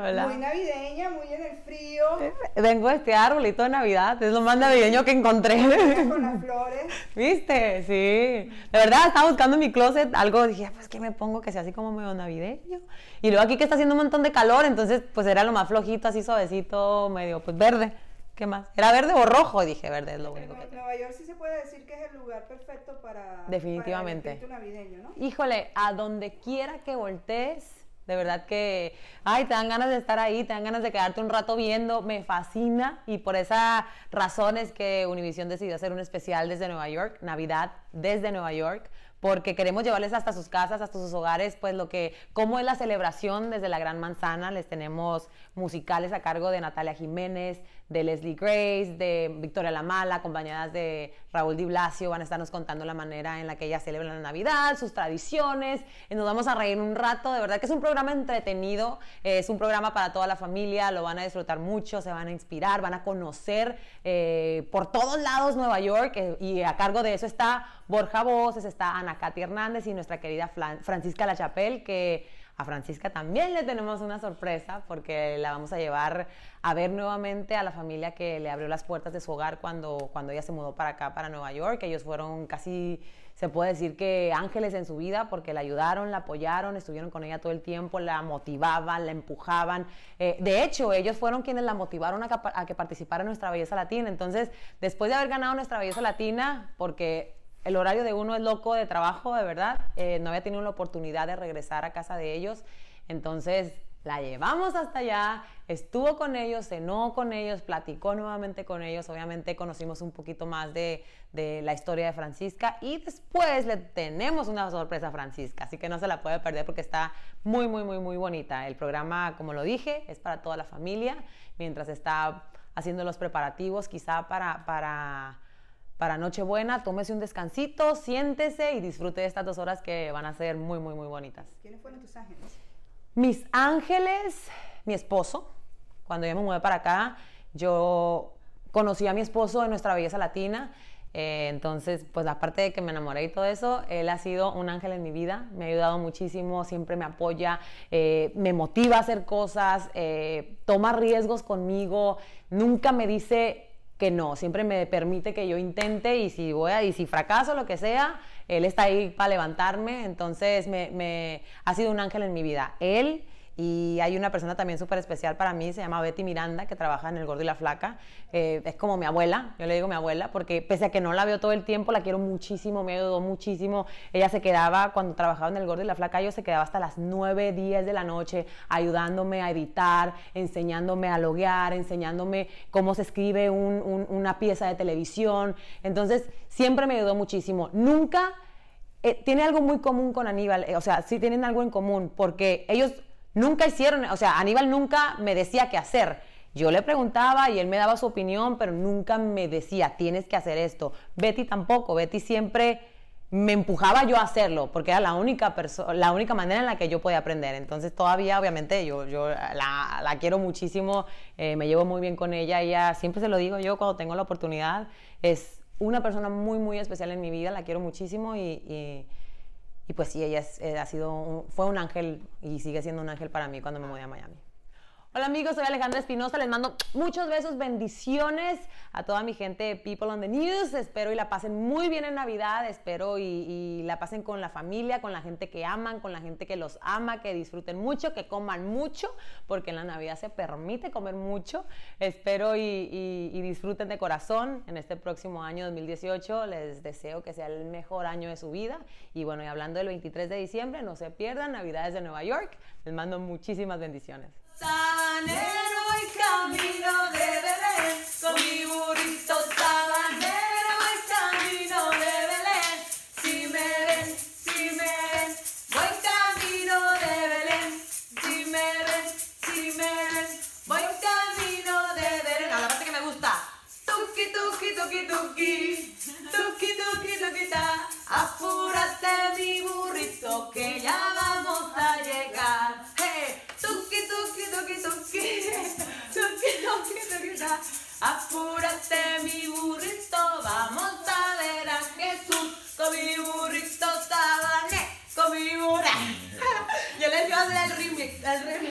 Muy navideña, muy en el frío. Vengo de este arbolito de Navidad, es lo más navideño que encontré. Con las flores. ¿Viste? Sí. De verdad, estaba buscando en mi closet algo, dije, pues, ¿qué me pongo que sea así como medio navideño? Y luego aquí que está haciendo un montón de calor, entonces, pues, era lo más flojito, así suavecito, medio, pues, verde. ¿Qué más? ¿Era verde o rojo? Dije, verde es lo único que... Nueva York sí se puede decir que es el lugar perfecto para... Definitivamente. Para navideño, ¿no? Híjole, a donde quiera que voltees de verdad que, ay, te dan ganas de estar ahí, te dan ganas de quedarte un rato viendo, me fascina y por esa razón es que Univision decidió hacer un especial desde Nueva York, Navidad desde Nueva York, porque queremos llevarles hasta sus casas, hasta sus hogares, pues lo que, cómo es la celebración desde la Gran Manzana. Les tenemos musicales a cargo de Natalia Jiménez, de Leslie Grace, de Victoria La Mala, acompañadas de Raúl Di Blasio. Van a estarnos contando la manera en la que ellas celebran la Navidad, sus tradiciones. Nos vamos a reír un rato. De verdad que es un programa entretenido, es un programa para toda la familia, lo van a disfrutar mucho, se van a inspirar, van a conocer eh, por todos lados Nueva York. Eh, y a cargo de eso está Borja Voces, está Ana a Katy Hernández y nuestra querida Francisca La Chapelle, que a Francisca también le tenemos una sorpresa porque la vamos a llevar a ver nuevamente a la familia que le abrió las puertas de su hogar cuando, cuando ella se mudó para acá, para Nueva York. Ellos fueron casi, se puede decir que ángeles en su vida porque la ayudaron, la apoyaron, estuvieron con ella todo el tiempo, la motivaban, la empujaban. Eh, de hecho, ellos fueron quienes la motivaron a a que participara en nuestra belleza latina. Entonces, después de haber ganado nuestra belleza latina, porque el horario de uno es loco de trabajo, de verdad. Eh, no había tenido la oportunidad de regresar a casa de ellos. Entonces la llevamos hasta allá, estuvo con ellos, cenó con ellos, platicó nuevamente con ellos. Obviamente conocimos un poquito más de, la historia de Francisca y después le tenemos una sorpresa a Francisca. Así que no se la puede perder porque está muy, muy, muy, muy bonita. El programa, como lo dije, es para toda la familia mientras está haciendo los preparativos, quizá para... para para Nochebuena, tómese un descansito, siéntese y disfrute de estas dos horas que van a ser muy, muy, muy bonitas. ¿Quiénes fueron tus ángeles? Mis ángeles, mi esposo. Cuando yo me mudé para acá, yo conocí a mi esposo en Nuestra Belleza Latina. Eh, entonces, pues aparte de que me enamoré y todo eso, él ha sido un ángel en mi vida, me ha ayudado muchísimo, siempre me apoya, eh, me motiva a hacer cosas, eh, toma riesgos conmigo, nunca me dice que no, siempre me permite que yo intente y si voy a, y si fracaso, lo que sea, él está ahí para levantarme, entonces me, me ha sido un ángel en mi vida. Él y hay una persona también súper especial para mí, se llama Betty Miranda, que trabaja en El Gordo y la Flaca. Eh, es como mi abuela, yo le digo mi abuela, porque pese a que no la veo todo el tiempo, la quiero muchísimo, me ayudó muchísimo. Ella se quedaba, cuando trabajaba en El Gordo y la Flaca, yo se quedaba hasta las 9, 10 de la noche ayudándome a editar, enseñándome a loguear, enseñándome cómo se escribe una pieza de televisión. Entonces, siempre me ayudó muchísimo. Nunca... Eh, tiene algo muy común con Aníbal, eh, o sea, sí tienen algo en común, porque ellos Nunca hicieron, o sea, Aníbal nunca me decía qué hacer. Yo le preguntaba y él me daba su opinión, pero nunca me decía, tienes que hacer esto. Betty tampoco, Betty siempre me empujaba yo a hacerlo, porque era la única, la única manera en la que yo podía aprender. Entonces todavía, obviamente, yo, yo la, quiero muchísimo, eh, me llevo muy bien con ella, ella siempre se lo digo yo cuando tengo la oportunidad, es una persona muy, muy especial en mi vida, la quiero muchísimo y y pues sí, ella eh, ha sido fue un ángel y sigue siendo un ángel para mí cuando me mudé a Miami. Hola amigos, soy Alejandra Espinosa, les mando muchos besos, bendiciones a toda mi gente de People on the News, espero y la pasen muy bien en Navidad, espero y, la pasen con la familia, con la gente que aman, con la gente que los ama, que disfruten mucho, que coman mucho, porque en la Navidad se permite comer mucho, espero y, y disfruten de corazón en este próximo año 2018, les deseo que sea el mejor año de su vida y bueno, y hablando del 23 de diciembre, no se pierdan Navidades de Nueva York, les mando muchísimas bendiciones. Manero y camino de verdad. mi burrito, vamos a ver a Jesús. Con mi burrito sabané, con mi burra. Yo les iba a hacer el remix, el remix.